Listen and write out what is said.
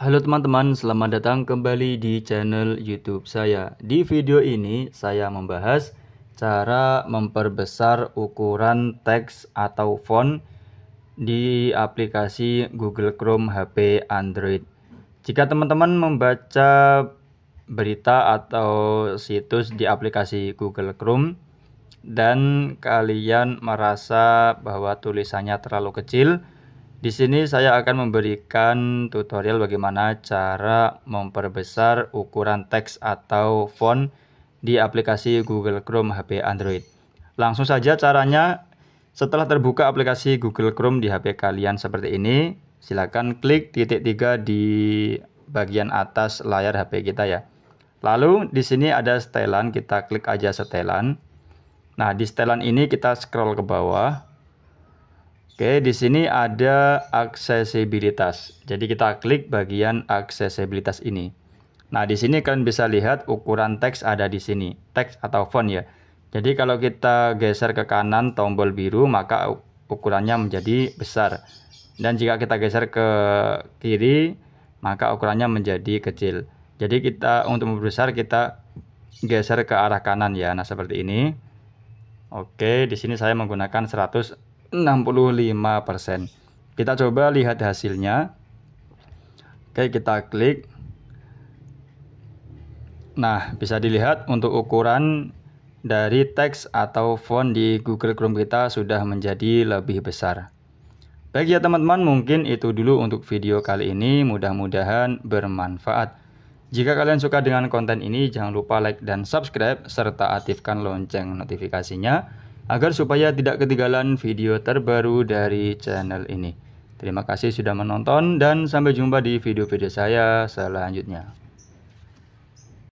Halo teman-teman, selamat datang kembali di channel YouTube saya. Di video ini saya membahas cara memperbesar ukuran teks atau font di aplikasi Google Chrome HP Android. Jika teman-teman membaca berita atau situs di aplikasi Google Chrome dan kalian merasa bahwa tulisannya terlalu kecil, di sini saya akan memberikan tutorial bagaimana cara memperbesar ukuran teks atau font di aplikasi Google Chrome HP Android. Langsung saja caranya setelah terbuka aplikasi Google Chrome di HP kalian seperti ini, silakan klik titik tiga di bagian atas layar HP kita ya. Lalu di sini ada setelan, kita klik aja setelan. Nah, di setelan ini kita scroll ke bawah, Oke, di sini ada aksesibilitas. Jadi kita klik bagian aksesibilitas ini. Nah, di sini kalian bisa lihat ukuran teks ada di sini, teks atau font ya. Jadi kalau kita geser ke kanan tombol biru maka ukurannya menjadi besar. Dan jika kita geser ke kiri maka ukurannya menjadi kecil. Jadi kita untuk membesar kita geser ke arah kanan ya. Nah, seperti ini. Oke, di sini saya menggunakan 100 65%. Kita coba lihat hasilnya. Oke, kita klik. Nah, bisa dilihat untuk ukuran dari teks atau font di Google Chrome kita sudah menjadi lebih besar. Baik ya teman-teman, mungkin itu dulu untuk video kali ini. Mudah-mudahan bermanfaat. Jika kalian suka dengan konten ini, jangan lupa like dan subscribe, serta aktifkan lonceng notifikasinya agar supaya tidak ketinggalan video terbaru dari channel ini. Terima kasih sudah menonton dan sampai jumpa di video-video saya selanjutnya.